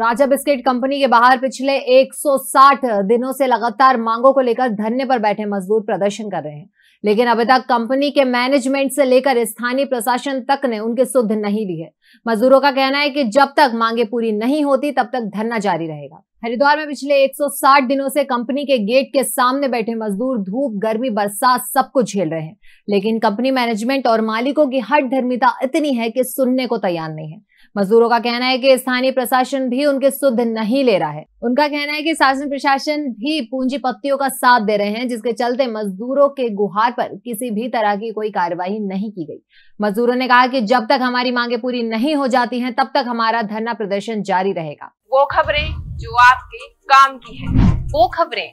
राजा biscuit company के बाहर पिछले 160 दिनों से लगातार मांगों को लेकर धरने पर बैठे मजदूर प्रदर्शन कर रहे हैं लेकिन अभी तक कंपनी के मैनेजमेंट से लेकर स्थानीय प्रशासन तक ने उनकी सुध नहीं ली है मजदूरों का कहना है कि जब तक मांगे पूरी नहीं होती तब तक धरना जारी रहेगा हरिद्वार में पिछले 160 दिनों से कंपनी के गेट के सामने बैठे मजदूर धूप गर्मी बरसात सब कुछ झेल रहे हैं लेकिन कंपनी मैनेजमेंट और मालिकों की हट धर्मिता इतनी है कि सुनने को तैयार नहीं है मजदूरों का कहना है कि स्थानीय प्रशासन भी उनके सुध नहीं ले रहा है उनका कहना है कि शासन प्रशासन भी पूंजीपतियों का साथ दे रहे हैं जिसके चलते मजदूरों के गुहार पर किसी भी तरह की कोई कार्रवाई नहीं की गई मजदूरों ने कहा कि जब तक हमारी मांगे पूरी नहीं हो जाती हैं तब तक हमारा धरना प्रदर्शन जारी रहेगा वो खबरें जो आपके काम की है वो खबरें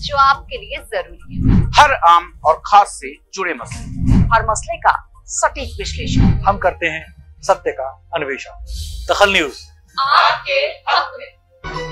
जो आपके लिए जरूरी है हर आम और खास से जुड़े मसले हर मसले का सटीक विश्लेषण हम करते हैं सत्य का अन्वेषण दखल न्यूज आपके